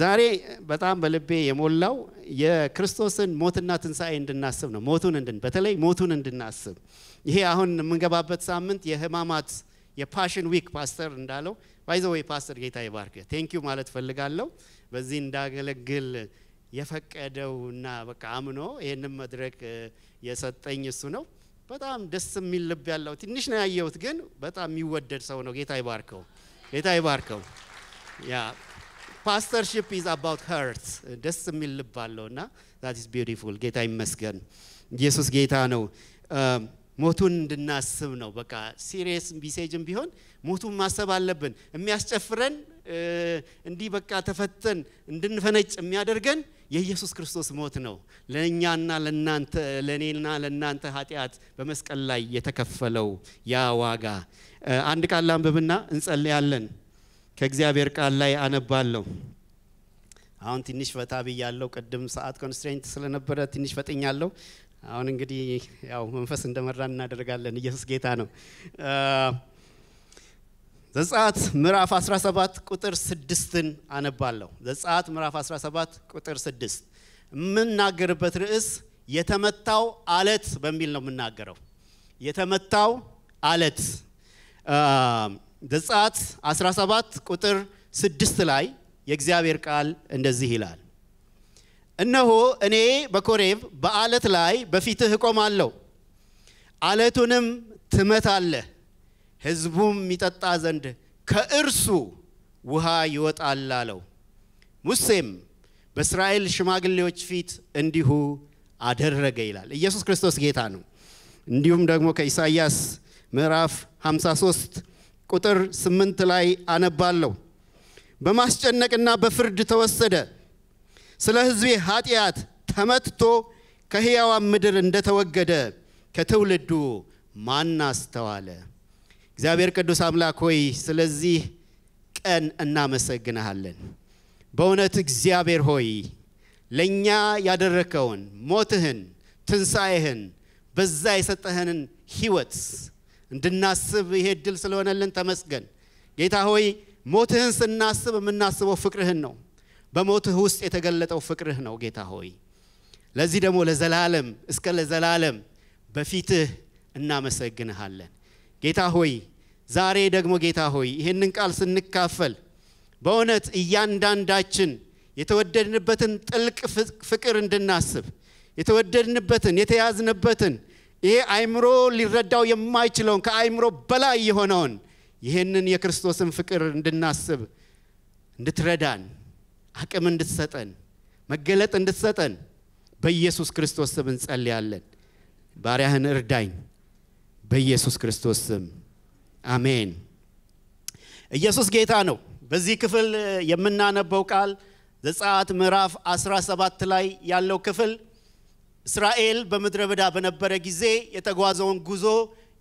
ዛሬ በጣም በልቤ የሞላው የክርስቶስን ሞትና ትንሣኤ እንድናስብ ነው። ሞቱን እንድን በተለይ ሞቱን እንድናስብ ይሄ አሁን የምንገባበት ሳምንት የህማማት የፓሽን ዊክ ፓስተር እንዳለው ወይ ፓስተር ጌታ ይባርክ ቴንኪዩ ማለት ፈልጋለሁ። በዚህ እንዳገለግል የፈቀደውና በቃ አምኖ ይህንም መድረክ የሰጠኝ እሱ ነው። በጣም ደስ የሚል ልብ ያለው ትንሽ ነው ያየሁት፣ ግን በጣም የሚወደድ ሰው ነው። ጌታ ይባርከው፣ ጌታ ይባርከው። ያ ፓስተርሺፕ ኢዝ አባውት ሀርት ደስ የሚል ልብ አለው ዛት ኢዝ ቢዩቲፉል። ጌታ ይመስገን። ኢየሱስ ጌታ ነው። ሞቱን እንድናስብ ነው። በቃ ሲሪየስ ቢሴጅም ቢሆን ሞቱን ማሰብ አለብን። የሚያስጨፍረን እንዲህ በቃ ተፈተን እንድንፈነጭ የሚያደርገን የኢየሱስ ክርስቶስ ሞት ነው። ለእኛና ለእናንተ ለእኔና ለእናንተ ኃጢአት በመስቀል ላይ የተከፈለው ያ ዋጋ። አንድ ቃል አንብብና እንጸልያለን። ከእግዚአብሔር ቃል ላይ አነባለሁ። አሁን ትንሽ ፈታ ብያለሁ። ቅድም ሰዓት ኮንስትሬንት ስለነበረ ትንሽ ፈጥኛለሁ። አሁን እንግዲህ ያው መንፈስ እንደመራን እናደርጋለን። ኢየሱስ ጌታ ነው። ዘጻት ምዕራፍ 17 ቁጥር ስድስትን አነባለሁ። ዘጻት ምዕራፍ 17 ቁጥር ስድስት የምናገርበት ርዕስ የተመታው አለት በሚል ነው የምናገረው። የተመታው አለት ዘጸአት 17 ቁጥር 6 ላይ የእግዚአብሔር ቃል እንደዚህ ይላል፣ እነሆ እኔ በኮሬብ በአለት ላይ በፊትህ እቆማለሁ፣ አለቱንም ትመታለህ፣ ህዝቡም ይጠጣ ዘንድ ከእርሱ ውሃ ይወጣል አለው። ሙሴም በእስራኤል ሽማግሌዎች ፊት እንዲሁ አደረገ ይላል። ኢየሱስ ክርስቶስ ጌታ ነው። እንዲሁም ደግሞ ከኢሳይያስ ምዕራፍ 53 ቁጥር ስምንት ላይ አነባለሁ። በማስጨነቅና በፍርድ ተወሰደ፣ ስለ ሕዝቤ ኃጢአት ተመትቶ ከሕያዋን ምድር እንደተወገደ ከትውልዱ ማን አስተዋለ? እግዚአብሔር ቅዱስ አምላክ ሆይ ስለዚህ ቀን እናመሰግንሃለን። በእውነት እግዚአብሔር ሆይ ለእኛ ያደረከውን ሞትህን፣ ትንሣኤህን፣ በዛ የሰጠህንን ህይወት እንድናስብ ይሄ እድል ስለሆነልን ተመስገን። ጌታ ሆይ ሞትህን ስናስብ የምናስበው ፍቅርህን ነው። በሞትህ ውስጥ የተገለጠው ፍቅርህ ነው ጌታ ሆይ። ለዚህ ደግሞ ለዘላለም እስከ ለዘላለም በፊትህ እናመሰግንሃለን ጌታ ሆይ። ዛሬ ደግሞ ጌታ ሆይ ይህንን ቃል ስንካፈል በእውነት እያንዳንዳችን የተወደድንበትን ጥልቅ ፍቅር እንድናስብ የተወደድንበትን የተያዝንበትን ይሄ አይምሮ ሊረዳው የማይችለውን ከአይምሮ በላይ የሆነውን ይህንን የክርስቶስን ፍቅር እንድናስብ እንድትረዳን አቅም እንድትሰጠን መገለጥ እንድትሰጠን በኢየሱስ ክርስቶስ ስም እንጸልያለን። ባሪያህን እርዳኝ በኢየሱስ ክርስቶስ ስም አሜን። ኢየሱስ ጌታ ነው። በዚህ ክፍል የምናነበው ቃል ዘጻት ምዕራፍ 17 ላይ ያለው ክፍል እስራኤል በምድረ በዳ በነበረ ጊዜ የተጓዘውን ጉዞ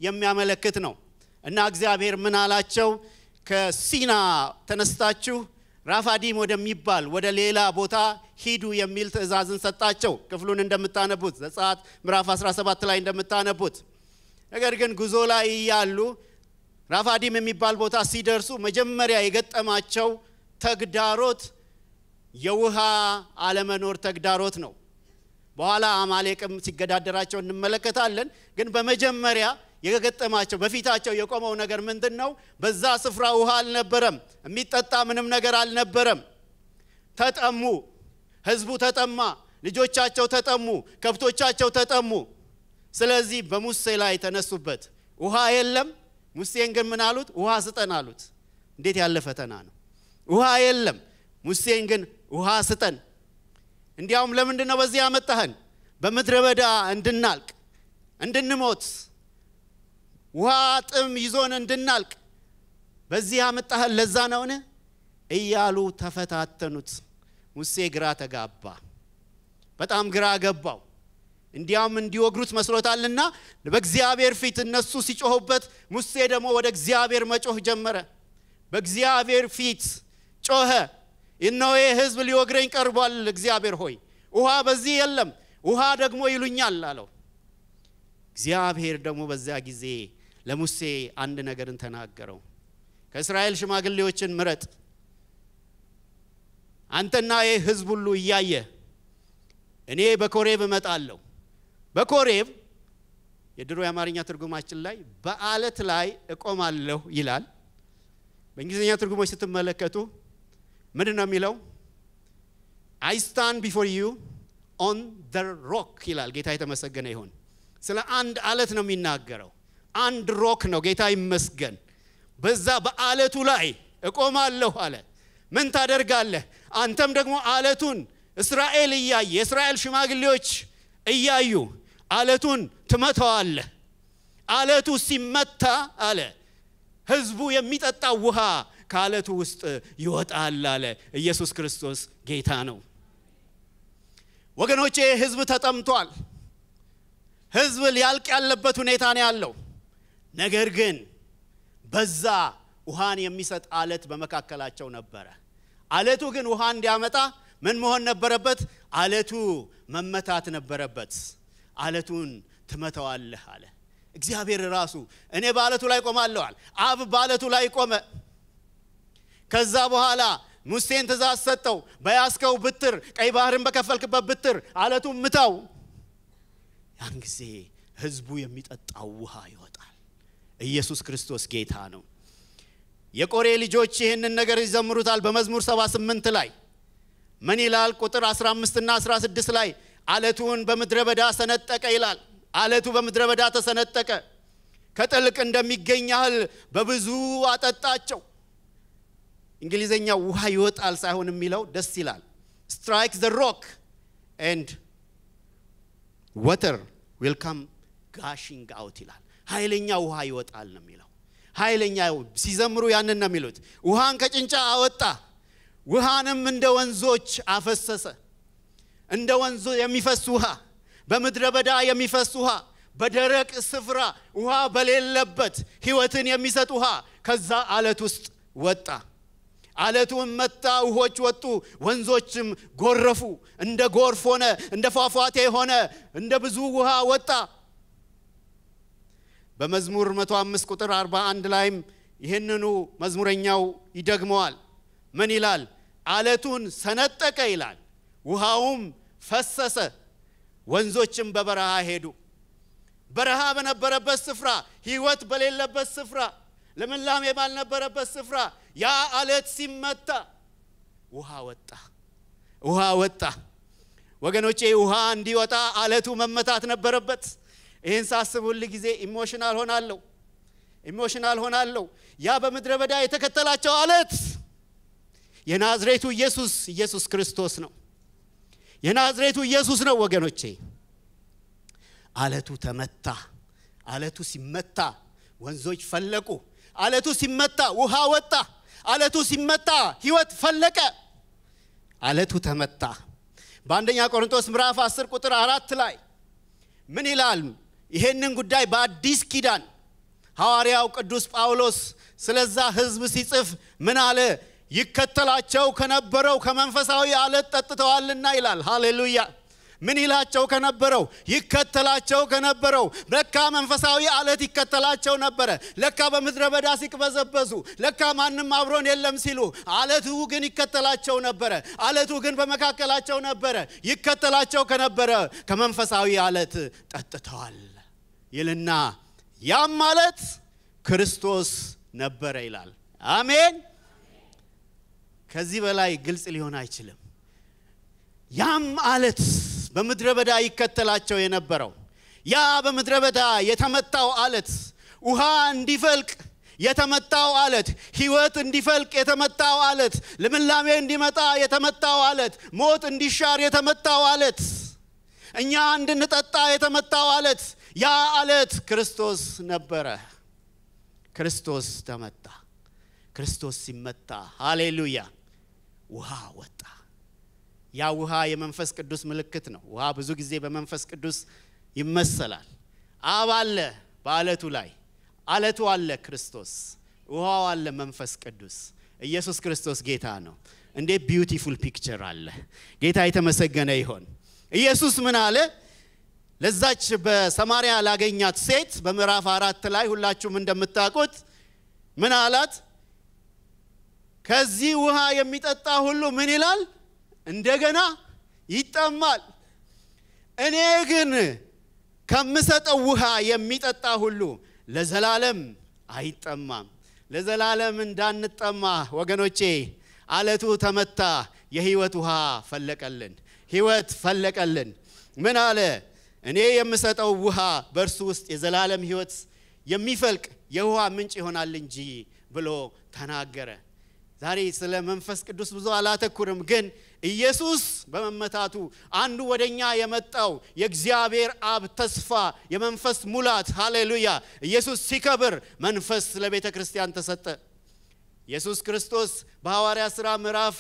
የሚያመለክት ነው እና እግዚአብሔር ምን አላቸው? ከሲና ተነስታችሁ ራፋዲም ወደሚባል ወደ ሌላ ቦታ ሂዱ የሚል ትእዛዝን ሰጣቸው። ክፍሉን እንደምታነቡት ዘጸአት ምዕራፍ 17 ላይ እንደምታነቡት። ነገር ግን ጉዞ ላይ እያሉ ራፋዲም የሚባል ቦታ ሲደርሱ መጀመሪያ የገጠማቸው ተግዳሮት የውሃ አለመኖር ተግዳሮት ነው። በኋላ አማሌቅም ሲገዳደራቸው እንመለከታለን። ግን በመጀመሪያ የገጠማቸው በፊታቸው የቆመው ነገር ምንድን ነው? በዛ ስፍራ ውሃ አልነበረም፣ የሚጠጣ ምንም ነገር አልነበረም። ተጠሙ፣ ህዝቡ ተጠማ፣ ልጆቻቸው ተጠሙ፣ ከብቶቻቸው ተጠሙ። ስለዚህ በሙሴ ላይ ተነሱበት። ውሃ የለም። ሙሴን ግን ምን አሉት? ውሃ ስጠን አሉት። እንዴት ያለ ፈተና ነው! ውሃ የለም። ሙሴን ግን ውሃ ስጠን እንዲያውም ለምንድን ነው በዚህ ያመጣህን? በምድረ በዳ እንድናልቅ እንድንሞት ውሃ ጥም ይዞን እንድናልቅ በዚህ ያመጣህን ለዛ ነውን? እያሉ ተፈታተኑት። ሙሴ ግራ ተጋባ፣ በጣም ግራ ገባው። እንዲያውም እንዲወግሩት መስሎታልና በእግዚአብሔር ፊት እነሱ ሲጮሁበት፣ ሙሴ ደግሞ ወደ እግዚአብሔር መጮህ ጀመረ። በእግዚአብሔር ፊት ጮኸ። እነሆ ይህ ህዝብ ሊወግረኝ ቀርቧል እግዚአብሔር ሆይ ውሃ በዚህ የለም ውሃ ደግሞ ይሉኛል አለው እግዚአብሔር ደግሞ በዚያ ጊዜ ለሙሴ አንድ ነገርን ተናገረው ከእስራኤል ሽማግሌዎችን ምረጥ አንተና ይህ ህዝብ ሁሉ እያየ እኔ በኮሬብ እመጣለሁ በኮሬብ የድሮ የአማርኛ ትርጉማችን ላይ በአለት ላይ እቆማለሁ ይላል በእንግሊዝኛ ትርጉሞች ስትመለከቱ ምንድን ነው የሚለው? አይ ስታንድ ቢፎር ዩ ኦን ደ ሮክ ይላል። ጌታ የተመሰገነ ይሁን። ስለ አንድ አለት ነው የሚናገረው። አንድ ሮክ ነው። ጌታ ይመስገን። በዛ በአለቱ ላይ እቆማለሁ አለ። ምን ታደርጋለህ? አንተም ደግሞ አለቱን እስራኤል እያየ የእስራኤል ሽማግሌዎች እያዩ አለቱን ትመተዋለህ አለቱ ሲመታ አለ ህዝቡ የሚጠጣ ውሃ ከአለቱ ውስጥ ይወጣል አለ። ኢየሱስ ክርስቶስ ጌታ ነው። ወገኖቼ ህዝብ ተጠምቷል። ህዝብ ሊያልቅ ያለበት ሁኔታ ነው ያለው። ነገር ግን በዛ ውሃን የሚሰጥ አለት በመካከላቸው ነበረ። አለቱ ግን ውሃ እንዲያመጣ ምን መሆን ነበረበት? አለቱ መመታት ነበረበት። አለቱን ትመተዋለህ አለ እግዚአብሔር ራሱ። እኔ በአለቱ ላይ ቆማለዋል። አብ በአለቱ ላይ ቆመ። ከዛ በኋላ ሙሴን ትእዛዝ ሰጠው። በያስከው ብትር፣ ቀይ ባህርን በከፈልክበት ብትር አለቱ ምታው። ያን ጊዜ ህዝቡ የሚጠጣው ውሃ ይወጣል። ኢየሱስ ክርስቶስ ጌታ ነው። የቆሬ ልጆች ይህንን ነገር ይዘምሩታል። በመዝሙር 78 ላይ ምን ይላል? ቁጥር 15 እና 16 ላይ አለቱን በምድረ በዳ ሰነጠቀ ይላል። አለቱ በምድረ በዳ ተሰነጠቀ፣ ከጥልቅ እንደሚገኝ ያህል በብዙ አጠጣቸው። እንግሊዘኛ ውሃ ይወጣል ሳይሆን የሚለው ደስ ይላል ስትራይክ ዘ ሮክ ኤንድ ወተር ዊልካም ጋሽንግ አውት ይላል ኃይለኛ ውሃ ይወጣል ነው የሚለው ኃይለኛ ሲዘምሩ ያንን ነው የሚሉት ውሃን ከጭንጫ አወጣ ውሃንም እንደ ወንዞች አፈሰሰ እንደ ወንዞ የሚፈስ ውሃ በምድረ በዳ የሚፈስ ውሃ በደረቅ ስፍራ ውሃ በሌለበት ህይወትን የሚሰጥ ውሃ ከዛ አለት ውስጥ ወጣ አለቱም መታ፣ ውሆች ወጡ፣ ወንዞችም ጎረፉ። እንደ ጎርፍ ሆነ፣ እንደ ፏፏቴ ሆነ፣ እንደ ብዙ ውሃ ወጣ። በመዝሙር 105 ቁጥር 41 ላይም ይህንኑ መዝሙረኛው ይደግመዋል። ምን ይላል? አለቱን ሰነጠቀ ይላል፣ ውሃውም ፈሰሰ፣ ወንዞችም በበረሃ ሄዱ። በረሃ በነበረበት ስፍራ፣ ህይወት በሌለበት ስፍራ ልምላሜ ባልነበረበት ስፍራ ያ አለት ሲመታ ውሃ ወጣ፣ ውሃ ወጣ። ወገኖቼ ውሃ እንዲወጣ አለቱ መመታት ነበረበት። ይህን ሳስብ ሁል ጊዜ ኢሞሽናል ሆናለሁ፣ ኢሞሽናል ሆናለሁ። ያ በምድረ በዳ የተከተላቸው አለት የናዝሬቱ ኢየሱስ ኢየሱስ ክርስቶስ ነው። የናዝሬቱ ኢየሱስ ነው ወገኖቼ። አለቱ ተመታ። አለቱ ሲመታ ወንዞች ፈለቁ። አለቱ ሲመታ ውሃ ወጣ። አለቱ ሲመታ ህይወት ፈለቀ። አለቱ ተመታ። በአንደኛ ቆሮንቶስ ምዕራፍ 10 ቁጥር አራት ላይ ምን ይላል? ይሄንን ጉዳይ በአዲስ ኪዳን ሐዋርያው ቅዱስ ጳውሎስ ስለዛ ህዝብ ሲጽፍ ምን አለ? ይከተላቸው ከነበረው ከመንፈሳዊ አለት ጠጥተዋልና ይላል። ሃሌሉያ ምን ይላቸው ከነበረው ይከተላቸው ከነበረው ለካ መንፈሳዊ አለት ይከተላቸው ነበረ። ለካ በምድረ በዳ ሲቅበዘበዙ፣ ለካ ማንም አብሮን የለም ሲሉ አለቱ ግን ይከተላቸው ነበረ። አለቱ ግን በመካከላቸው ነበረ። ይከተላቸው ከነበረ ከመንፈሳዊ አለት ጠጥተዋል ይልና ያም ማለት ክርስቶስ ነበረ ይላል። አሜን። ከዚህ በላይ ግልጽ ሊሆን አይችልም። ያም አለት በምድረ በዳ ይከተላቸው የነበረው ያ በምድረ በዳ የተመታው አለት ውሃ እንዲፈልቅ የተመታው አለት ህይወት እንዲፈልቅ የተመታው አለት ልምላሜ እንዲመጣ የተመታው አለት ሞት እንዲሻር የተመታው አለት እኛ እንድንጠጣ የተመታው አለት ያ አለት ክርስቶስ ነበረ ክርስቶስ ተመታ ክርስቶስ ሲመታ ሃሌሉያ ውሃ ወጣ ያ ውሃ የመንፈስ ቅዱስ ምልክት ነው። ውሃ ብዙ ጊዜ በመንፈስ ቅዱስ ይመሰላል። አብ አለ በአለቱ ላይ፣ አለቱ አለ ክርስቶስ፣ ውሃው አለ መንፈስ ቅዱስ። ኢየሱስ ክርስቶስ ጌታ ነው። እንዴት ቢዩቲፉል ፒክቸር አለ! ጌታ የተመሰገነ ይሆን። ኢየሱስ ምን አለ? ለዛች በሰማሪያ ላገኛት ሴት በምዕራፍ አራት ላይ ሁላችሁም እንደምታውቁት ምን አላት? ከዚህ ውሃ የሚጠጣ ሁሉ ምን ይላል? እንደገና ይጠማል። እኔ ግን ከምሰጠው ውሃ የሚጠጣ ሁሉ ለዘላለም አይጠማም። ለዘላለም እንዳንጠማ ወገኖቼ፣ አለቱ ተመታ፣ የህይወት ውሃ ፈለቀልን፣ ህይወት ፈለቀልን። ምን አለ? እኔ የምሰጠው ውሃ በእርሱ ውስጥ የዘላለም ህይወት የሚፈልቅ የውሃ ምንጭ ይሆናል እንጂ ብሎ ተናገረ። ዛሬ ስለ መንፈስ ቅዱስ ብዙ አላተኩርም፣ ግን ኢየሱስ በመመታቱ አንዱ ወደኛ የመጣው የእግዚአብሔር አብ ተስፋ የመንፈስ ሙላት ሃሌሉያ ኢየሱስ ሲከብር መንፈስ ለቤተ ክርስቲያን ተሰጠ ኢየሱስ ክርስቶስ በሐዋርያ ሥራ ምዕራፍ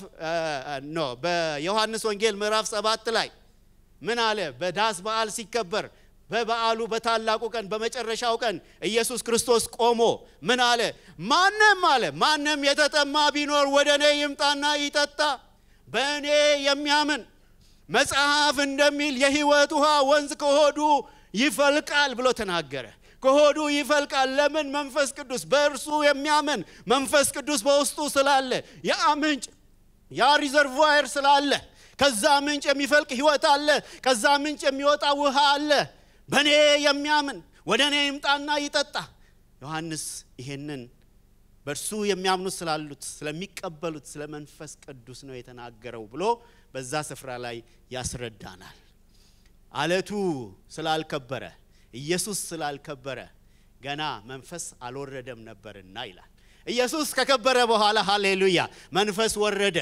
ኖ በዮሐንስ ወንጌል ምዕራፍ ሰባት ላይ ምን አለ በዳስ በዓል ሲከበር በበዓሉ በታላቁ ቀን በመጨረሻው ቀን ኢየሱስ ክርስቶስ ቆሞ ምን አለ ማንም አለ ማንም የተጠማ ቢኖር ወደ እኔ ይምጣና ይጠጣ በእኔ የሚያምን መጽሐፍ እንደሚል የህይወት ውሃ ወንዝ ከሆዱ ይፈልቃል ብሎ ተናገረ። ከሆዱ ይፈልቃል። ለምን? መንፈስ ቅዱስ በእርሱ የሚያምን መንፈስ ቅዱስ በውስጡ ስላለ ያ ምንጭ ያ ሪዘርቫየር ስላለ ከዛ ምንጭ የሚፈልቅ ህይወት አለ። ከዛ ምንጭ የሚወጣ ውሃ አለ። በእኔ የሚያምን ወደ እኔ ይምጣና ይጠጣ። ዮሐንስ ይሄንን በእርሱ የሚያምኑት ስላሉት ስለሚቀበሉት ስለ መንፈስ ቅዱስ ነው የተናገረው ብሎ በዛ ስፍራ ላይ ያስረዳናል። አለቱ ስላልከበረ ኢየሱስ ስላልከበረ ገና መንፈስ አልወረደም ነበርና ይላል። ኢየሱስ ከከበረ በኋላ ሃሌሉያ መንፈስ ወረደ።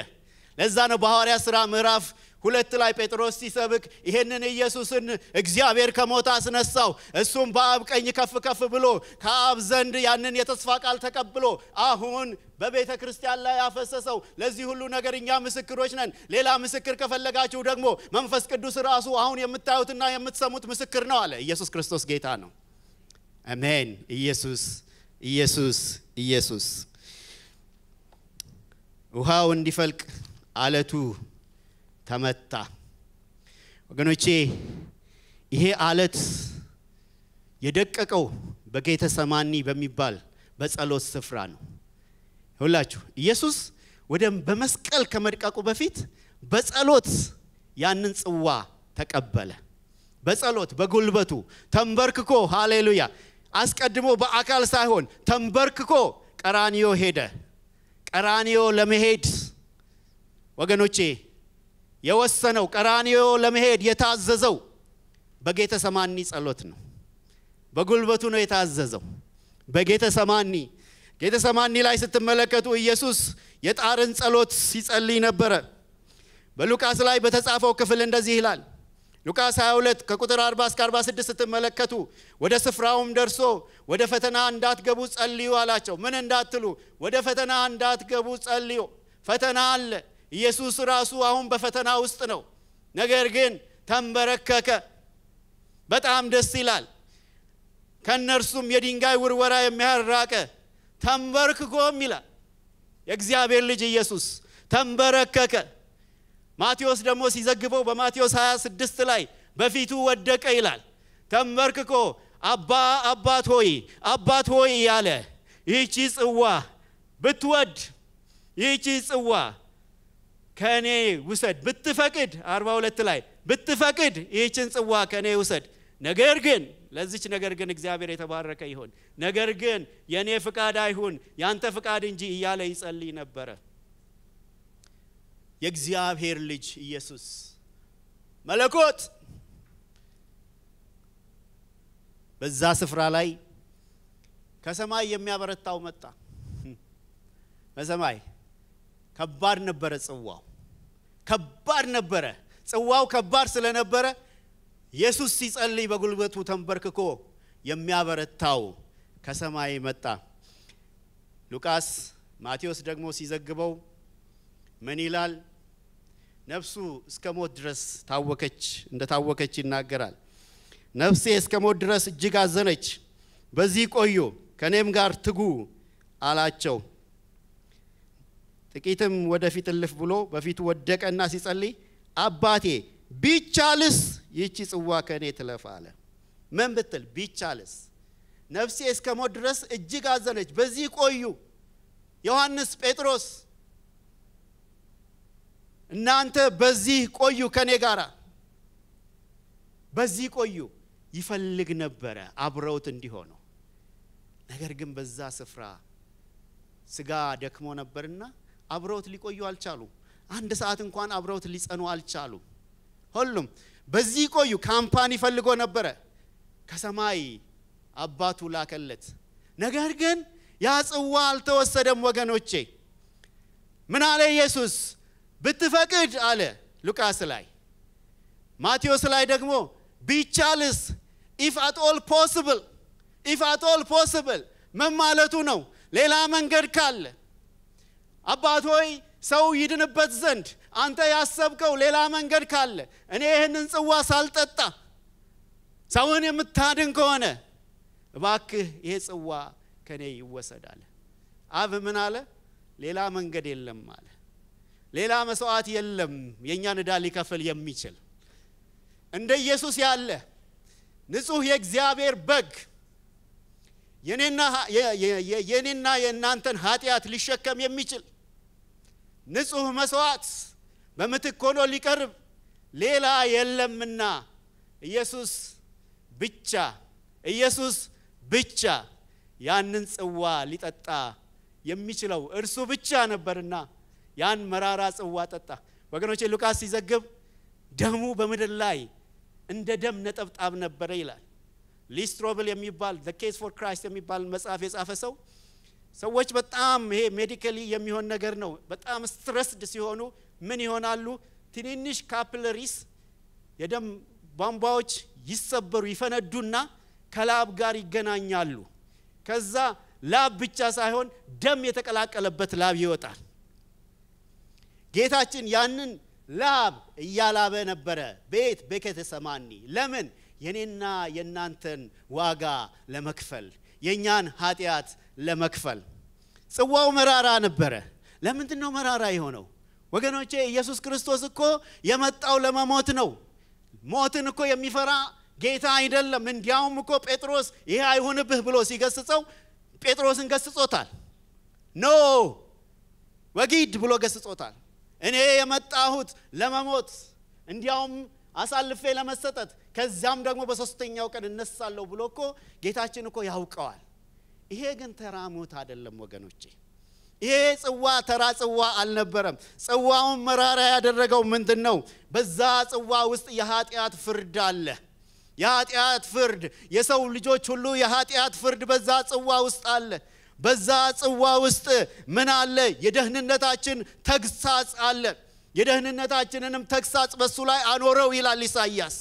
ለዛ ነው በሐዋርያ ሥራ ምዕራፍ ሁለት ላይ ጴጥሮስ ሲሰብክ ይሄንን ኢየሱስን እግዚአብሔር ከሞት አስነሳው፣ እሱም በአብ ቀኝ ከፍ ከፍ ብሎ ከአብ ዘንድ ያንን የተስፋ ቃል ተቀብሎ አሁን በቤተ ክርስቲያን ላይ ያፈሰሰው። ለዚህ ሁሉ ነገር እኛ ምስክሮች ነን። ሌላ ምስክር ከፈለጋችሁ ደግሞ መንፈስ ቅዱስ ራሱ አሁን የምታዩትና የምትሰሙት ምስክር ነው አለ። ኢየሱስ ክርስቶስ ጌታ ነው። አሜን። ኢየሱስ ኢየሱስ ኢየሱስ። ውሃው እንዲፈልቅ አለቱ ተመታ። ወገኖቼ ይሄ አለት የደቀቀው በጌተሰማኒ በሚባል በጸሎት ስፍራ ነው። ሁላችሁ ኢየሱስ ወደ በመስቀል ከመድቀቁ በፊት በጸሎት ያንን ጽዋ ተቀበለ። በጸሎት በጉልበቱ ተንበርክኮ፣ ሃሌሉያ፣ አስቀድሞ በአካል ሳይሆን ተንበርክኮ ቀራኒዮ ሄደ። ቀራኒዮ ለመሄድ ወገኖቼ የወሰነው ቀራንዮ ለመሄድ የታዘዘው በጌተ ሰማኒ ጸሎት ነው። በጉልበቱ ነው የታዘዘው። በጌተ ሰማኒ ጌተ ሰማኒ ላይ ስትመለከቱ ኢየሱስ የጣርን ጸሎት ሲጸልይ ነበረ። በሉቃስ ላይ በተጻፈው ክፍል እንደዚህ ይላል። ሉቃስ 22 ከቁጥር 40 እስከ 46 ስትመለከቱ ወደ ስፍራውም ደርሶ ወደ ፈተና እንዳትገቡ ጸልዩ አላቸው። ምን እንዳትሉ? ወደ ፈተና እንዳትገቡ ጸልዩ። ፈተና አለ። ኢየሱስ ራሱ አሁን በፈተና ውስጥ ነው። ነገር ግን ተንበረከከ። በጣም ደስ ይላል። ከእነርሱም የድንጋይ ውርወራ የሚያህል ራቀ። ተንበርክኮም ይላል የእግዚአብሔር ልጅ ኢየሱስ ተንበረከከ። ማቴዎስ ደግሞ ሲዘግበው በማቴዎስ 26 ላይ በፊቱ ወደቀ ይላል። ተንበርክኮ አባ አባት ሆይ አባት ሆይ ያለ ይህቺ ጽዋ ብትወድ ይህቺ ጽዋ ከእኔ ውሰድ ብትፈቅድ ሁለት ላይ ብትፈቅድ ይህችን ጽዋ ከእኔ ውሰድ ነገር ግን ለዚች ነገር ግን እግዚአብሔር የተባረከ ይሆን ነገር ግን የእኔ ፍቃድ አይሁን ያንተ ፍቃድ እንጂ እያለ ይጸልይ ነበረ የእግዚአብሔር ልጅ ኢየሱስ መለኮት በዛ ስፍራ ላይ ከሰማይ የሚያበረታው መጣ በሰማይ ከባድ ነበረ ጽዋው ከባድ ነበረ። ጽዋው ከባድ ስለነበረ ኢየሱስ ሲጸልይ በጉልበቱ ተንበርክኮ የሚያበረታው ከሰማይ መጣ። ሉቃስ ማቴዎስ ደግሞ ሲዘግበው ምን ይላል? ነፍሱ እስከ ሞት ድረስ ታወከች ታወከች ይናገራል። ነፍሴ እስከ ሞት ድረስ እጅግ አዘነች፣ በዚህ ቆዩ፣ ከእኔም ጋር ትጉ አላቸው። ጥቂትም ወደፊት እልፍ ብሎ በፊቱ ወደቀና ሲጸልይ አባቴ ቢቻልስ ይቺ ጽዋ ከእኔ ትለፍ አለ። ምን ብትል ቢቻልስ፣ ነፍሴ እስከ ሞት ድረስ እጅግ አዘነች። በዚህ ቆዩ ዮሐንስ፣ ጴጥሮስ እናንተ በዚህ ቆዩ፣ ከእኔ ጋር በዚህ ቆዩ። ይፈልግ ነበረ አብረውት እንዲሆነው። ነገር ግን በዛ ስፍራ ስጋ ደክሞ ነበርና አብረውት ሊቆዩ አልቻሉ። አንድ ሰዓት እንኳን አብረውት ሊጸኑ አልቻሉ። ሁሉም በዚህ ቆዩ። ካምፓኒ ፈልጎ ነበረ፣ ከሰማይ አባቱ ላከለት። ነገር ግን ያ ጽዋ አልተወሰደም ወገኖቼ። ምን አለ ኢየሱስ? ብትፈቅድ አለ ሉቃስ ላይ። ማቴዎስ ላይ ደግሞ ቢቻልስ ኢፍ አት ኦል ፖስብል ኢፍ አት ኦል ፖስብል ምን ማለቱ ነው? ሌላ መንገድ ካለ አባት ሆይ ሰው ይድንበት ዘንድ አንተ ያሰብከው ሌላ መንገድ ካለ እኔ ይህንን ጽዋ ሳልጠጣ ሰውን የምታድን ከሆነ እባክህ ይሄ ጽዋ ከኔ ይወሰዳል አብ ምን አለ ሌላ መንገድ የለም አለ ሌላ መስዋዕት የለም የእኛን ንዳ ሊከፍል የሚችል እንደ ኢየሱስ ያለ ንጹህ የእግዚአብሔር በግ የኔና የእናንተን ኃጢአት ሊሸከም የሚችል ንጹህ መስዋዕት በምትክ ሆኖ ሊቀርብ ሌላ የለምና ኢየሱስ ብቻ ኢየሱስ ብቻ ያንን ጽዋ ሊጠጣ የሚችለው እርሱ ብቻ ነበርና ያን መራራ ጽዋ ጠጣ። ወገኖቼ ሉቃስ ሲዘግብ ደሙ በምድር ላይ እንደ ደም ነጠብጣብ ነበረ ይላል። ሊስትሮብል የሚባል ዘ ኬስ ፎር ክራይስት የሚባል መጽሐፍ የጻፈ ሰው ሰዎች በጣም ይሄ ሜዲካሊ የሚሆን ነገር ነው። በጣም ስትረስድ ሲሆኑ ምን ይሆናሉ? ትንንሽ ካፕለሪስ የደም ቧንቧዎች ይሰበሩ ይፈነዱና ከላብ ጋር ይገናኛሉ። ከዛ ላብ ብቻ ሳይሆን ደም የተቀላቀለበት ላብ ይወጣል። ጌታችን ያንን ላብ እያላበ ነበረ ቤት በጌቴሰማኒ። ለምን? የኔና የእናንተን ዋጋ ለመክፈል የእኛን ኃጢአት ለመክፈል። ጽዋው መራራ ነበረ። ለምንድን ነው መራራ የሆነው? ወገኖቼ ኢየሱስ ክርስቶስ እኮ የመጣው ለመሞት ነው። ሞትን እኮ የሚፈራ ጌታ አይደለም። እንዲያውም እኮ ጴጥሮስ ይሄ አይሁንብህ ብሎ ሲገስጸው ጴጥሮስን ገስጾታል። ኖ ወጊድ ብሎ ገስጾታል። እኔ የመጣሁት ለመሞት እንዲያውም አሳልፌ ለመሰጠት ከዚያም ደግሞ በሶስተኛው ቀን እነሳለሁ ብሎ እኮ ጌታችን እኮ ያውቀዋል። ይሄ ግን ተራ ሞት አይደለም ወገኖቼ። ይሄ ጽዋ ተራ ጽዋ አልነበረም። ጽዋውን መራራ ያደረገው ምንድን ነው? በዛ ጽዋ ውስጥ የኃጢአት ፍርድ አለ። የኃጢአት ፍርድ የሰው ልጆች ሁሉ የኃጢአት ፍርድ በዛ ጽዋ ውስጥ አለ። በዛ ጽዋ ውስጥ ምን አለ? የደህንነታችን ተግሳጽ አለ። የደህንነታችንንም ተግሳጽ በሱ ላይ አኖረው ይላል ኢሳይያስ።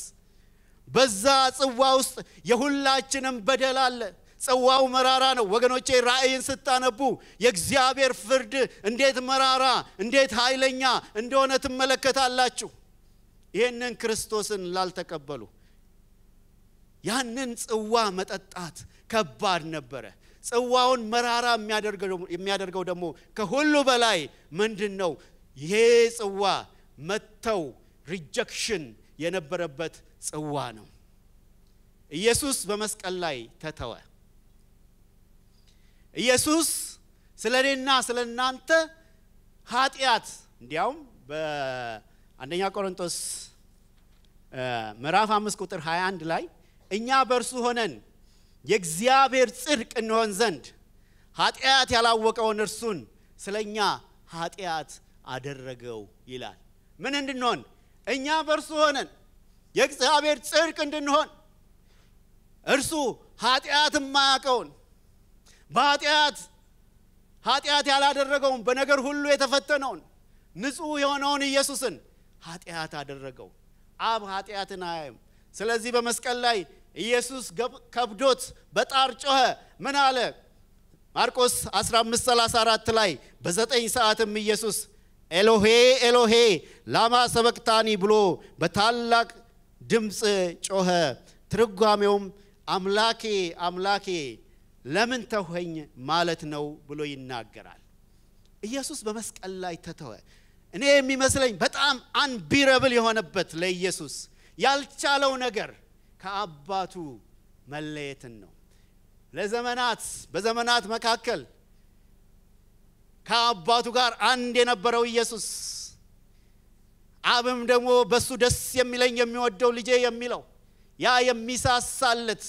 በዛ ጽዋ ውስጥ የሁላችንም በደል አለ። ጽዋው መራራ ነው ወገኖቼ። ራእይን ስታነቡ የእግዚአብሔር ፍርድ እንዴት መራራ እንዴት ኃይለኛ እንደሆነ ትመለከታላችሁ። ይህንን ክርስቶስን ላልተቀበሉ ያንን ጽዋ መጠጣት ከባድ ነበረ። ጽዋውን መራራ የሚያደርገው ደግሞ ከሁሉ በላይ ምንድን ነው? ይሄ ጽዋ መተው ሪጀክሽን የነበረበት ጽዋ ነው። ኢየሱስ በመስቀል ላይ ተተወ። ኢየሱስ ስለ እኔና ስለ እናንተ ኃጢአት እንዲያውም በአንደኛ ቆሮንቶስ ምዕራፍ አምስት ቁጥር 21 ላይ እኛ በእርሱ ሆነን የእግዚአብሔር ጽድቅ እንሆን ዘንድ ኃጢአት ያላወቀውን እርሱን ስለ እኛ ኃጢአት አደረገው ይላል። ምን እንድንሆን? እኛ በእርሱ ሆነን የእግዚአብሔር ጽድቅ እንድንሆን እርሱ ኃጢአት የማያውቀውን በኃጢአት ኃጢአት ያላደረገውን በነገር ሁሉ የተፈተነውን ንጹህ የሆነውን ኢየሱስን ኃጢአት አደረገው። አብ ኃጢአትን አያይም። ስለዚህ በመስቀል ላይ ኢየሱስ ከብዶት በጣር ጮኸ። ምን አለ? ማርቆስ 1534 ላይ በዘጠኝ ሰዓትም ኢየሱስ ኤሎሄ ኤሎሄ ላማ ሰበቅታኒ ብሎ በታላቅ ድምፅ ጮኸ። ትርጓሜውም አምላኬ አምላኬ ለምን ተውኸኝ ማለት ነው ብሎ ይናገራል። ኢየሱስ በመስቀል ላይ ተተወ። እኔ የሚመስለኝ በጣም አንቢረብል የሆነበት ለኢየሱስ ያልቻለው ነገር ከአባቱ መለየትን ነው። ለዘመናት በዘመናት መካከል ከአባቱ ጋር አንድ የነበረው ኢየሱስ አብም ደግሞ በሱ ደስ የሚለኝ የሚወደው ልጄ የሚለው ያ የሚሳሳለት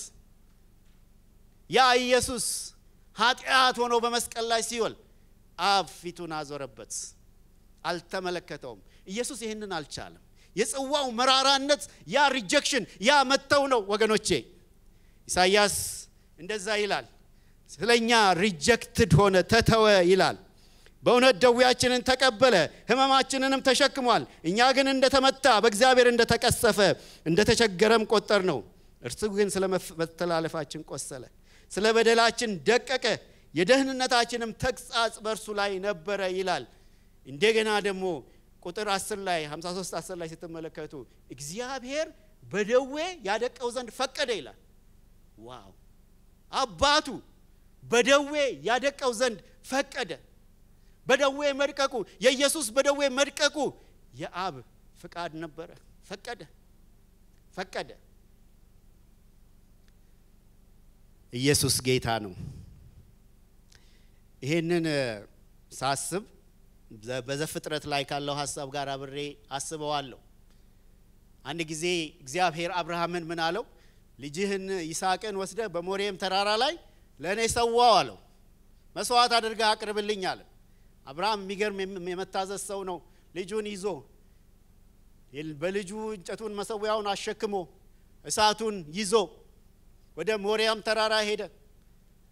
ያ ኢየሱስ ኃጢአት ሆኖ በመስቀል ላይ ሲወል አብ ፊቱን አዞረበት፣ አልተመለከተውም። ኢየሱስ ይህንን አልቻለም። የጽዋው መራራነት፣ ያ ሪጀክሽን፣ ያ መተው ነው ወገኖቼ። ኢሳይያስ እንደዛ ይላል፣ ስለኛ ሪጀክትድ ሆነ፣ ተተወ ይላል። በእውነት ደዌያችንን ተቀበለ፣ ህመማችንንም ተሸክሟል። እኛ ግን እንደተመታ በእግዚአብሔር እንደተቀሰፈ እንደተቸገረም ቆጠር ነው። እርሱ ግን ስለ መተላለፋችን ቆሰለ ስለ በደላችን ደቀቀ፣ የደህንነታችንም ተግሳጽ በእርሱ ላይ ነበረ ይላል። እንደገና ደግሞ ቁጥር 10 ላይ 53 10 ላይ ስትመለከቱ እግዚአብሔር በደዌ ያደቀው ዘንድ ፈቀደ ይላል። ዋው አባቱ በደዌ ያደቀው ዘንድ ፈቀደ። በደዌ መድቀቁ የኢየሱስ በደዌ መድቀቁ የአብ ፍቃድ ነበረ። ፈቀደ ፈቀደ ኢየሱስ ጌታ ነው። ይህንን ሳስብ በዘፍጥረት ላይ ካለው ሀሳብ ጋር አብሬ አስበዋለሁ። አንድ ጊዜ እግዚአብሔር አብርሃምን ምን አለው? ልጅህን ይስሐቅን ወስደ በሞሬም ተራራ ላይ ለእኔ ሰዋው አለው። መስዋዕት አድርጋ አቅርብልኝ አለ። አብርሃም የሚገርም የመታዘዝ ሰው ነው። ልጁን ይዞ በልጁ እንጨቱን መሰዊያውን አሸክሞ እሳቱን ይዞ ወደ ሞሪያም ተራራ ሄደ።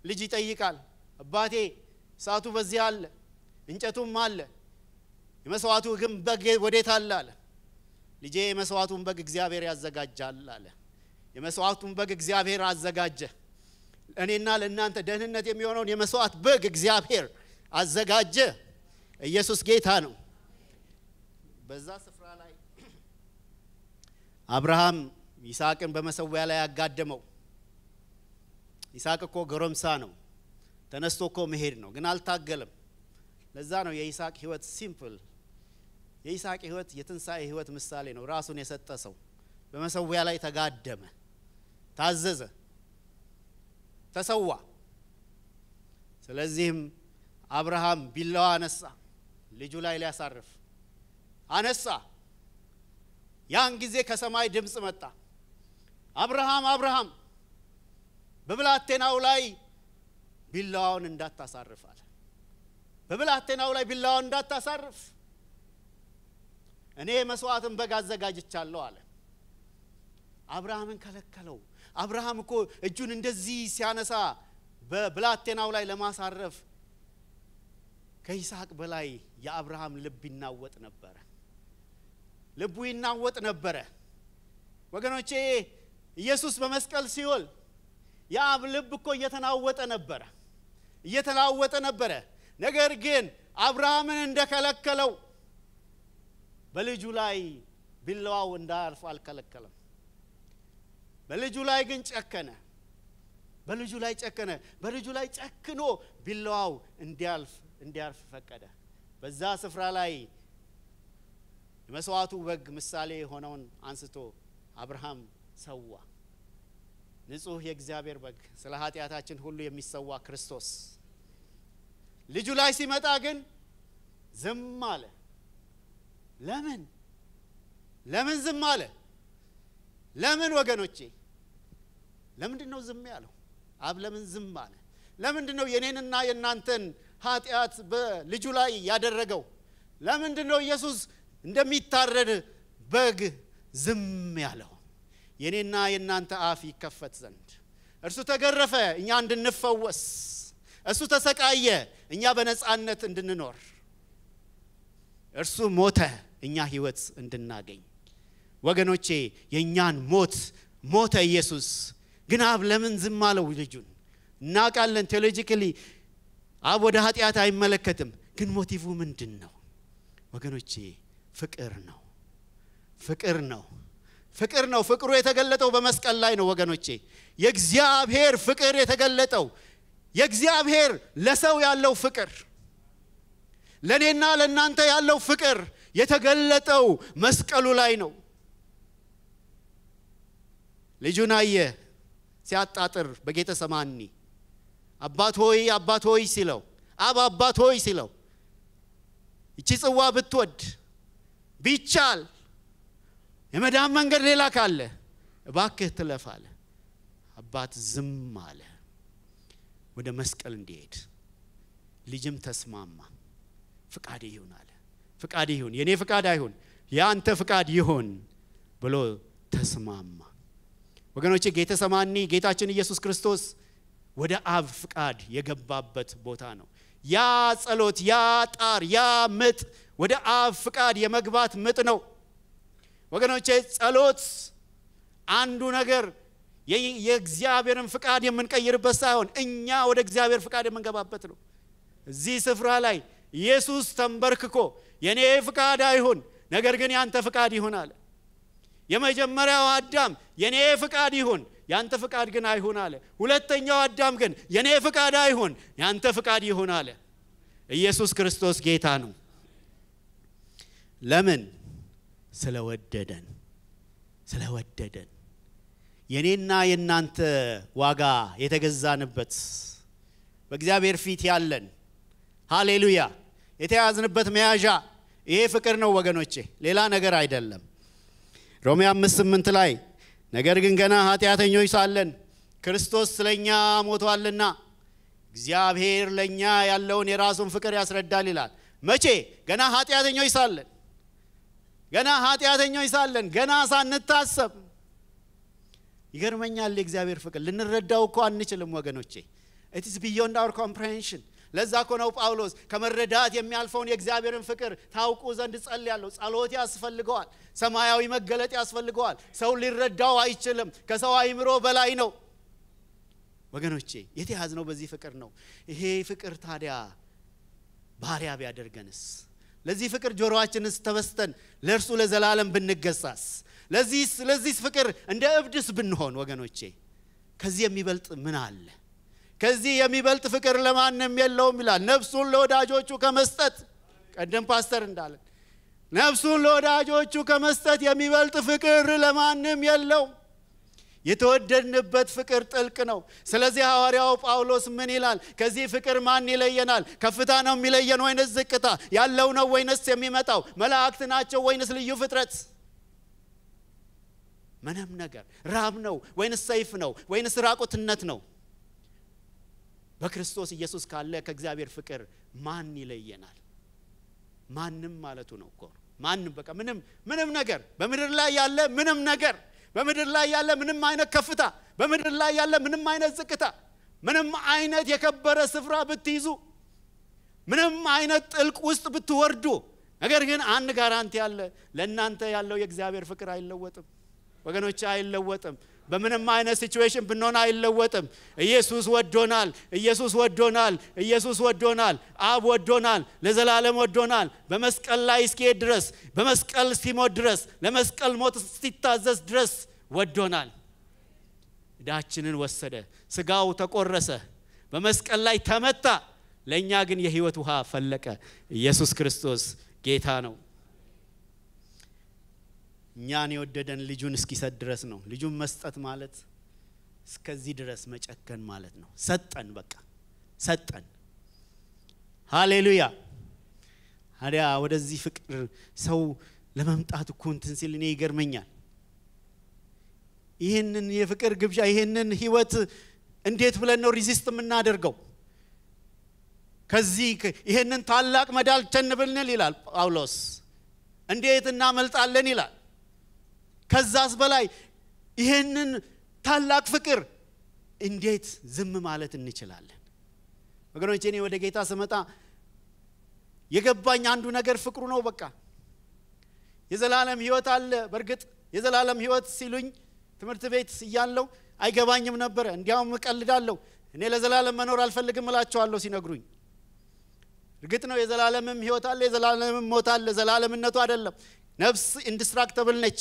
ልጅ ይጠይቃል። አባቴ እሳቱ በዚያ አለ፣ እንጨቱም አለ፣ የመስዋዕቱ ግን በግ ወዴት አለ አለ። ልጄ የመስዋዕቱን በግ እግዚአብሔር ያዘጋጃል አለ። የመስዋዕቱን በግ እግዚአብሔር አዘጋጀ። እኔና ለእናንተ ደህንነት የሚሆነውን የመስዋዕት በግ እግዚአብሔር አዘጋጀ። ኢየሱስ ጌታ ነው። በዛ ስፍራ ላይ አብርሃም ይስሐቅን በመሰዊያ ላይ ያጋደመው ይስሐቅ እኮ ጎረምሳ ነው። ተነስቶ እኮ መሄድ ነው፣ ግን አልታገለም። ለዛ ነው የይስሐቅ ህይወት ሲምፕል። የይስሐቅ ህይወት የትንሣኤ ህይወት ምሳሌ ነው። ራሱን የሰጠ ሰው በመሰዊያ ላይ ተጋደመ፣ ታዘዘ፣ ተሰዋ። ስለዚህም አብርሃም ቢላዋ አነሳ፣ ልጁ ላይ ሊያሳርፍ አነሳ። ያን ጊዜ ከሰማይ ድምፅ መጣ፣ አብርሃም አብርሃም በብላቴናው ላይ ቢላዋውን እንዳታሳርፍ አለ። በብላቴናው ላይ ቢላዋውን እንዳታሳርፍ እኔ መስዋዕትን በግ አዘጋጅቻለሁ አለ። አብርሃምን ከለከለው። አብርሃም እኮ እጁን እንደዚህ ሲያነሳ በብላቴናው ላይ ለማሳረፍ ከይስሐቅ በላይ የአብርሃም ልብ ይናወጥ ነበረ። ልቡ ይናወጥ ነበረ። ወገኖቼ ኢየሱስ በመስቀል ሲወል የአብ ልብ እኮ እየተናወጠ ነበረ እየተናወጠ ነበረ። ነገር ግን አብርሃምን እንደከለከለው በልጁ ላይ ቢለዋው እንዳያርፍ አልከለከለም። በልጁ ላይ ግን ጨከነ። በልጁ ላይ ጨከነ። በልጁ ላይ ጨክኖ ቢለዋው እንዲያልፍ እንዲያርፍ ፈቀደ። በዛ ስፍራ ላይ የመስዋዕቱ በግ ምሳሌ የሆነውን አንስቶ አብርሃም ሰዋ። ንጹህ የእግዚአብሔር በግ ስለ ኃጢአታችን ሁሉ የሚሰዋ ክርስቶስ ልጁ ላይ ሲመጣ ግን ዝም አለ። ለምን ለምን ዝም አለ? ለምን ወገኖቼ፣ ለምንድን ነው ዝም ያለው? አብ ለምን ዝም አለ? ለምንድን ነው የእኔንና የእናንተን ኃጢአት በልጁ ላይ ያደረገው? ለምንድን ነው ኢየሱስ እንደሚታረድ በግ ዝም ያለው? የኔና የእናንተ አፍ ይከፈት ዘንድ እርሱ ተገረፈ እኛ እንድንፈወስ እሱ ተሰቃየ እኛ በነፃነት እንድንኖር እርሱ ሞተ እኛ ህይወት እንድናገኝ ወገኖቼ የእኛን ሞት ሞተ ኢየሱስ ግን አብ ለምን ዝም አለው ልጁን እናውቃለን ቴዎሎጂካሊ አብ ወደ ኃጢአት አይመለከትም ግን ሞቲቭ ምንድን ነው ወገኖቼ ፍቅር ነው ፍቅር ነው ፍቅር ነው። ፍቅሩ የተገለጠው በመስቀል ላይ ነው ወገኖቼ። የእግዚአብሔር ፍቅር የተገለጠው የእግዚአብሔር ለሰው ያለው ፍቅር ለእኔና ለእናንተ ያለው ፍቅር የተገለጠው መስቀሉ ላይ ነው። ልጁን አየ ሲያጣጥር በጌተ ሰማኒ አባት ሆይ አባት ሆይ ሲለው አብ አባት ሆይ ሲለው ይቺ ጽዋ ብትወድ ቢቻል የመዳን መንገድ ሌላ ካለ እባክህ ትለፍ አለ። አባት ዝም አለ። ወደ መስቀል እንዲሄድ ልጅም ተስማማ። ፍቃድ ይሁን አለ። ፍቃድ ይሁን፣ የእኔ ፍቃድ አይሁን፣ የአንተ ፍቃድ ይሁን ብሎ ተስማማ። ወገኖቼ ጌተሰማኒ ጌታችን ኢየሱስ ክርስቶስ ወደ አብ ፍቃድ የገባበት ቦታ ነው። ያ ጸሎት፣ ያ ጣር፣ ያ ምጥ ወደ አብ ፍቃድ የመግባት ምጥ ነው። ወገኖቼ ጸሎት አንዱ ነገር የእግዚአብሔርን ፍቃድ የምንቀይርበት ሳይሆን እኛ ወደ እግዚአብሔር ፍቃድ የምንገባበት ነው። እዚህ ስፍራ ላይ ኢየሱስ ተንበርክኮ የእኔ ፍቃድ አይሁን፣ ነገር ግን ያንተ ፍቃድ ይሁን አለ። የመጀመሪያው አዳም የእኔ ፍቃድ ይሁን፣ ያንተ ፍቃድ ግን አይሁን አለ። ሁለተኛው አዳም ግን የእኔ ፍቃድ አይሁን፣ ያንተ ፍቃድ ይሁን አለ። ኢየሱስ ክርስቶስ ጌታ ነው። ለምን? ስለወደደን ስለወደደን የኔና የእናንተ ዋጋ የተገዛንበት በእግዚአብሔር ፊት ያለን ሃሌሉያ የተያዝንበት መያዣ ይሄ ፍቅር ነው ወገኖቼ ሌላ ነገር አይደለም ሮሜ አምስት ስምንት ላይ ነገር ግን ገና ኃጢአተኞች ሳለን ክርስቶስ ስለ እኛ ሞቷልና እግዚአብሔር ለእኛ ያለውን የራሱን ፍቅር ያስረዳል ይላል መቼ ገና ኃጢአተኞች ሳለን ገና ኃጢአተኞች ሳለን ገና ሳንታሰብ ይገርመኛል የእግዚአብሔር ፍቅር ልንረዳው እኮ አንችልም ወገኖቼ ኢትስ ቢዮንድ አውር ኮምፕሬንሽን ለዛ እኮ ነው ጳውሎስ ከመረዳት የሚያልፈውን የእግዚአብሔርን ፍቅር ታውቁ ዘንድ ጸል ያለው ጸሎት ያስፈልገዋል ሰማያዊ መገለጥ ያስፈልገዋል ሰው ሊረዳው አይችልም ከሰው አይምሮ በላይ ነው ወገኖቼ የተያዝ ነው በዚህ ፍቅር ነው ይሄ ፍቅር ታዲያ ባሪያ ቢያደርገንስ ለዚህ ፍቅር ጆሮአችንን ተበስተን ለእርሱ ለዘላለም ብንገሳስ ለዚህ ፍቅር እንደ እብድስ ብንሆን ወገኖቼ ከዚህ የሚበልጥ ምን አለ ከዚህ የሚበልጥ ፍቅር ለማንም የለውም ይላል ነፍሱን ለወዳጆቹ ከመስጠት ቀደም ፓስተር እንዳለን ነፍሱን ለወዳጆቹ ከመስጠት የሚበልጥ ፍቅር ለማንም የለውም የተወደድንበት ፍቅር ጥልቅ ነው። ስለዚህ ሐዋርያው ጳውሎስ ምን ይላል? ከዚህ ፍቅር ማን ይለየናል? ከፍታ ነው የሚለየን ወይንስ ዝቅታ? ያለው ነው ወይንስ የሚመጣው? መላእክት ናቸው ወይንስ ልዩ ፍጥረት? ምንም ነገር ራብ ነው ወይንስ ሰይፍ ነው ወይንስ ራቁትነት ነው? በክርስቶስ ኢየሱስ ካለ ከእግዚአብሔር ፍቅር ማን ይለየናል? ማንም ማለቱ ነው እኮ ማንም በቃ ምንም ምንም ነገር በምድር ላይ ያለ ምንም ነገር በምድር ላይ ያለ ምንም አይነት ከፍታ፣ በምድር ላይ ያለ ምንም አይነት ዝቅታ፣ ምንም አይነት የከበረ ስፍራ ብትይዙ፣ ምንም አይነት ጥልቅ ውስጥ ብትወርዱ፣ ነገር ግን አንድ ጋራንቲ አለ። ለእናንተ ያለው የእግዚአብሔር ፍቅር አይለወጥም። ወገኖች አይለወጥም። በምንም አይነት ሲቹዌሽን ብንሆን አይለወጥም። ኢየሱስ ወዶናል፣ ኢየሱስ ወዶናል፣ ኢየሱስ ወዶናል፣ አብ ወዶናል፣ ለዘላለም ወዶናል። በመስቀል ላይ እስኪሄድ ድረስ፣ በመስቀል ሲሞት ድረስ፣ ለመስቀል ሞት ሲታዘዝ ድረስ ወዶናል። እዳችንን ወሰደ፣ ስጋው ተቆረሰ፣ በመስቀል ላይ ተመታ። ለእኛ ግን የህይወት ውሃ ፈለቀ። ኢየሱስ ክርስቶስ ጌታ ነው። እኛን የወደደን ልጁን እስኪሰጥ ድረስ ነው። ልጁን መስጠት ማለት እስከዚህ ድረስ መጨከን ማለት ነው። ሰጠን፣ በቃ ሰጠን። ሃሌሉያ። አዲያ ወደዚህ ፍቅር ሰው ለመምጣት እኮ እንትን ሲል እኔ ይገርመኛል። ይህንን የፍቅር ግብዣ ይህንን ህይወት እንዴት ብለን ነው ሪዚስት የምናደርገው? ከዚህ ይህንን ታላቅ መዳል ቸንብልንል ይላል ጳውሎስ። እንዴት እናመልጣለን ይላል። ከዛስ በላይ ይህንን ታላቅ ፍቅር እንዴት ዝም ማለት እንችላለን? ወገኖቼ እኔ ወደ ጌታ ስመጣ የገባኝ አንዱ ነገር ፍቅሩ ነው። በቃ የዘላለም ህይወት አለ። በእርግጥ የዘላለም ህይወት ሲሉኝ ትምህርት ቤት እያለው አይገባኝም ነበረ። እንዲያውም እቀልዳለሁ። እኔ ለዘላለም መኖር አልፈልግም እላቸዋለሁ ሲነግሩኝ። እርግጥ ነው የዘላለምም ህይወት አለ፣ የዘላለምም ሞት አለ። ዘላለምነቱ አይደለም ነፍስ ኢንዲስትራክተብል ነች።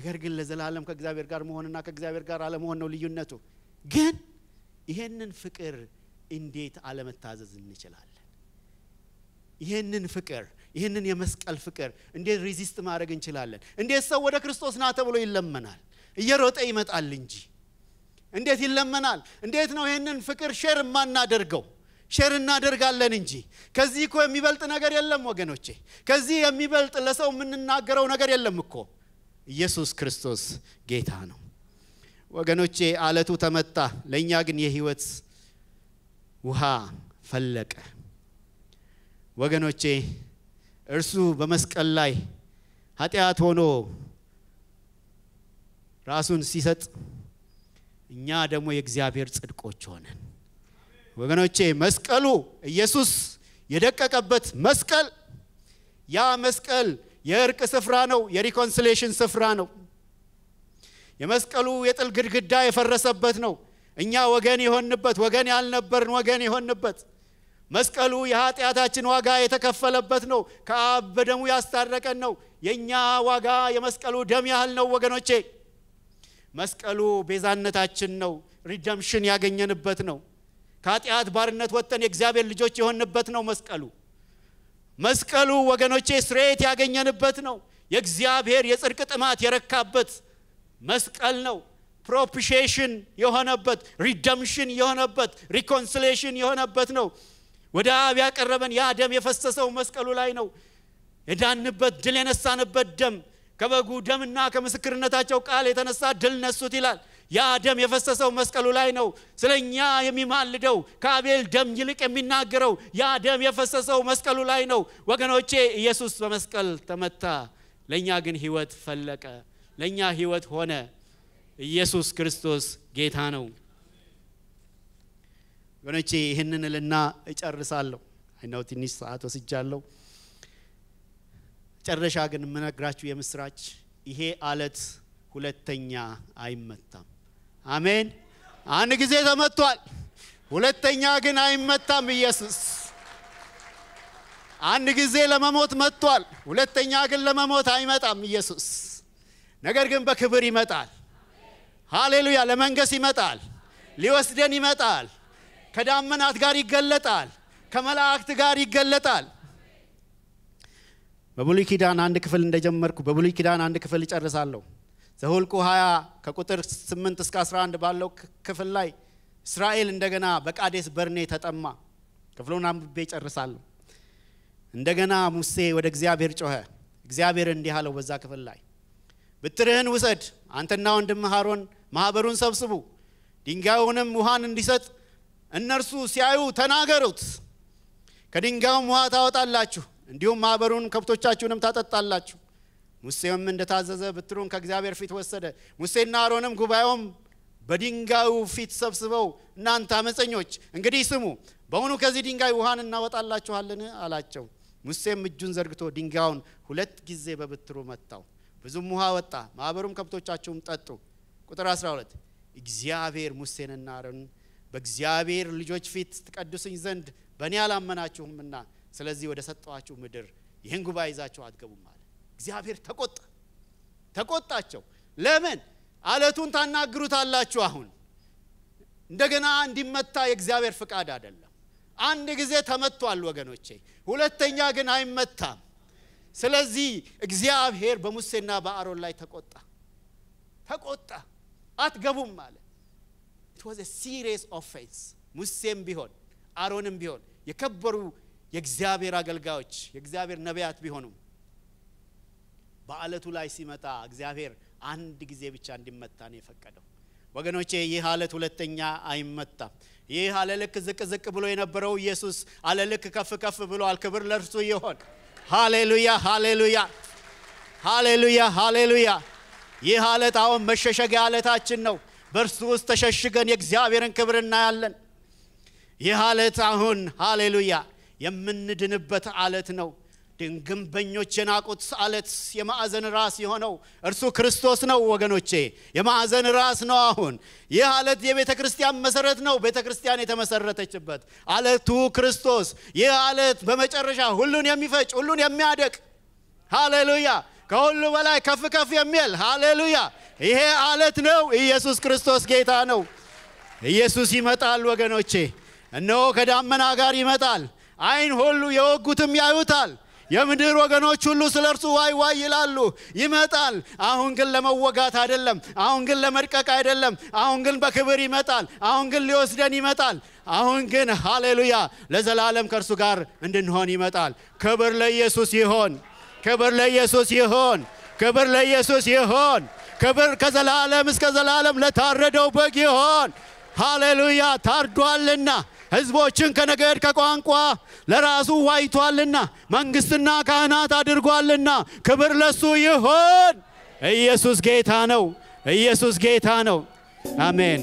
ነገር ግን ለዘላለም ከእግዚአብሔር ጋር መሆንና ከእግዚአብሔር ጋር አለመሆን ነው ልዩነቱ። ግን ይህንን ፍቅር እንዴት አለመታዘዝ እንችላለን? ይህንን ፍቅር ይህንን የመስቀል ፍቅር እንዴት ሪዚስት ማድረግ እንችላለን? እንዴት ሰው ወደ ክርስቶስ ና ተብሎ ይለመናል? እየሮጠ ይመጣል እንጂ እንዴት ይለመናል? እንዴት ነው ይህንን ፍቅር ሼር የማናደርገው? ሼር እናደርጋለን እንጂ ከዚህ እኮ የሚበልጥ ነገር የለም ወገኖቼ። ከዚህ የሚበልጥ ለሰው የምንናገረው ነገር የለም እኮ። ኢየሱስ ክርስቶስ ጌታ ነው። ወገኖቼ አለቱ ተመታ፣ ለእኛ ግን የህይወት ውሃ ፈለቀ። ወገኖቼ እርሱ በመስቀል ላይ ኃጢአት ሆኖ ራሱን ሲሰጥ እኛ ደግሞ የእግዚአብሔር ጽድቆች ሆነን። ወገኖቼ መስቀሉ ኢየሱስ የደቀቀበት መስቀል ያ መስቀል የእርቅ ስፍራ ነው፣ የሪኮንሲሌሽን ስፍራ ነው። የመስቀሉ የጥል ግድግዳ የፈረሰበት ነው። እኛ ወገን የሆንበት ወገን ያልነበርን ወገን የሆንበት መስቀሉ የኃጢአታችን ዋጋ የተከፈለበት ነው። ከአብ በደሙ ያስታረቀን ነው። የእኛ ዋጋ የመስቀሉ ደም ያህል ነው። ወገኖቼ መስቀሉ ቤዛነታችን ነው። ሪደምሽን ያገኘንበት ነው። ከኃጢአት ባርነት ወጥተን የእግዚአብሔር ልጆች የሆንበት ነው መስቀሉ። መስቀሉ ወገኖቼ ስርየት ያገኘንበት ነው። የእግዚአብሔር የጽድቅ ጥማት የረካበት መስቀል ነው። ፕሮፒሼሽን የሆነበት ሪደምሽን የሆነበት ሪኮንሲሌሽን የሆነበት ነው። ወደ አብ ያቀረበን ያ ደም የፈሰሰው መስቀሉ ላይ ነው። የዳንበት ድል የነሳንበት ደም ከበጉ ደምና ከምስክርነታቸው ቃል የተነሳ ድል ነሱት ይላል። ያ ደም የፈሰሰው መስቀሉ ላይ ነው። ስለኛ የሚማልደው ከአቤል ደም ይልቅ የሚናገረው ያ ደም የፈሰሰው መስቀሉ ላይ ነው። ወገኖቼ ኢየሱስ በመስቀል ተመታ፣ ለእኛ ግን ህይወት ፈለቀ፣ ለእኛ ህይወት ሆነ። ኢየሱስ ክርስቶስ ጌታ ነው። ወገኖቼ ይህንን እልና እጨርሳለሁ። አይናው ትንሽ ሰዓት ወስጃለሁ። መጨረሻ ግን የምነግራችሁ የምስራች ይሄ አለት ሁለተኛ አይመታም። አሜን። አንድ ጊዜ ተመቷል፣ ሁለተኛ ግን አይመታም ኢየሱስ። አንድ ጊዜ ለመሞት መጥቷል፣ ሁለተኛ ግን ለመሞት አይመጣም ኢየሱስ። ነገር ግን በክብር ይመጣል። ሃሌሉያ! ለመንገስ ይመጣል፣ ሊወስደን ይመጣል። ከዳመናት ጋር ይገለጣል፣ ከመላእክት ጋር ይገለጣል። በብሉይ ኪዳን አንድ ክፍል እንደጀመርኩ በብሉይ ኪዳን አንድ ክፍል እጨርሳለሁ። ዘሁልቁ 20 ከቁጥር 8 እስከ 11 ባለው ክፍል ላይ እስራኤል እንደገና በቃዴስ በርኔ ተጠማ። ክፍሉን አንብቤ ጨርሳለሁ። እንደገና ሙሴ ወደ እግዚአብሔር ጮኸ። እግዚአብሔር እንዲህ አለው በዛ ክፍል ላይ ብትርህን ውሰድ፣ አንተና ወንድም አሮን ማኅበሩን ሰብስቡ፣ ድንጋዩንም ውሃን እንዲሰጥ እነርሱ ሲያዩ ተናገሩት። ከድንጋዩም ውሃ ታወጣላችሁ፣ እንዲሁም ማኅበሩን ከብቶቻችሁንም ታጠጣላችሁ። ሙሴም እንደታዘዘ ብትሩን ከእግዚአብሔር ፊት ወሰደ ሙሴና አሮንም ጉባኤውም በድንጋዩ ፊት ሰብስበው እናንተ አመፀኞች እንግዲህ ስሙ በእውኑ ከዚህ ድንጋይ ውሃን እናወጣላችኋለን አላቸው ሙሴም እጁን ዘርግቶ ድንጋዩን ሁለት ጊዜ በብትሩ መታው ብዙም ውሃ ወጣ ማህበሩም ከብቶቻቸውም ጠጡ ቁጥር 12 እግዚአብሔር ሙሴንና አሮንን በእግዚአብሔር ልጆች ፊት ትቀድሱኝ ዘንድ በእኔ አላመናችሁምና ስለዚህ ወደ ሰጠኋችሁ ምድር ይህን ጉባኤ ይዛችሁ አትገቡም እግዚአብሔር ተቆጣ ተቆጣቸው ለምን አለቱን ታናግሩታላችሁ አሁን እንደገና እንዲመታ የእግዚአብሔር ፍቃድ አይደለም አንድ ጊዜ ተመቷል ወገኖቼ ሁለተኛ ግን አይመታም ስለዚህ እግዚአብሔር በሙሴና በአሮን ላይ ተቆጣ ተቆጣ አትገቡም አለ ኢት ዋዝ ሲሪየስ ኦፌንስ ሙሴም ቢሆን አሮንም ቢሆን የከበሩ የእግዚአብሔር አገልጋዮች የእግዚአብሔር ነቢያት ቢሆኑም በአለቱ ላይ ሲመጣ እግዚአብሔር አንድ ጊዜ ብቻ እንዲመታ ነው የፈቀደው። ወገኖቼ ይህ አለት ሁለተኛ አይመታም። ይህ አለልክ ዝቅ ዝቅ ብሎ የነበረው ኢየሱስ አለልክ ከፍ ከፍ ብሏል። ክብር ለእርሱ ይሆን። ሃሌሉያ ሃሌሉያ ሃሌሉያ ሃሌሉያ። ይህ አለት አሁን መሸሸጊያ አለታችን ነው። በእርሱ ውስጥ ተሸሽገን የእግዚአብሔርን ክብር እናያለን። ይህ አለት አሁን ሃሌሉያ የምንድንበት አለት ነው። ግንበኞች የናቁት አለት የማዕዘን ራስ የሆነው እርሱ ክርስቶስ ነው። ወገኖቼ የማዕዘን ራስ ነው። አሁን ይህ አለት የቤተ ክርስቲያን መሰረት ነው። ቤተ ክርስቲያን የተመሰረተችበት አለቱ ክርስቶስ። ይህ አለት በመጨረሻ ሁሉን የሚፈጭ ሁሉን የሚያደቅ ሃሌሉያ፣ ከሁሉ በላይ ከፍ ከፍ የሚል ሃሌሉያ። ይሄ አለት ነው። ኢየሱስ ክርስቶስ ጌታ ነው። ኢየሱስ ይመጣል ወገኖቼ፣ እነሆ ከዳመና ጋር ይመጣል። አይን ሁሉ የወጉትም ያዩታል። የምድር ወገኖች ሁሉ ስለ እርሱ ዋይ ዋይ ይላሉ። ይመጣል። አሁን ግን ለመወጋት አይደለም። አሁን ግን ለመድቀቅ አይደለም። አሁን ግን በክብር ይመጣል። አሁን ግን ሊወስደን ይመጣል። አሁን ግን ሃሌሉያ ለዘላለም ከእርሱ ጋር እንድንሆን ይመጣል። ክብር ለኢየሱስ ይሆን። ክብር ለኢየሱስ ይሆን። ክብር ለኢየሱስ ይሆን። ክብር ከዘላለም እስከ ዘላለም ለታረደው በግ ይሆን። ሃሌሉያ ታርዷልና ህዝቦችን ከነገድ ከቋንቋ ለራሱ ዋይቷልና መንግስትና ካህናት አድርጓልና ክብር ለሱ ይሆን። ኢየሱስ ጌታ ነው። ኢየሱስ ጌታ ነው። አሜን።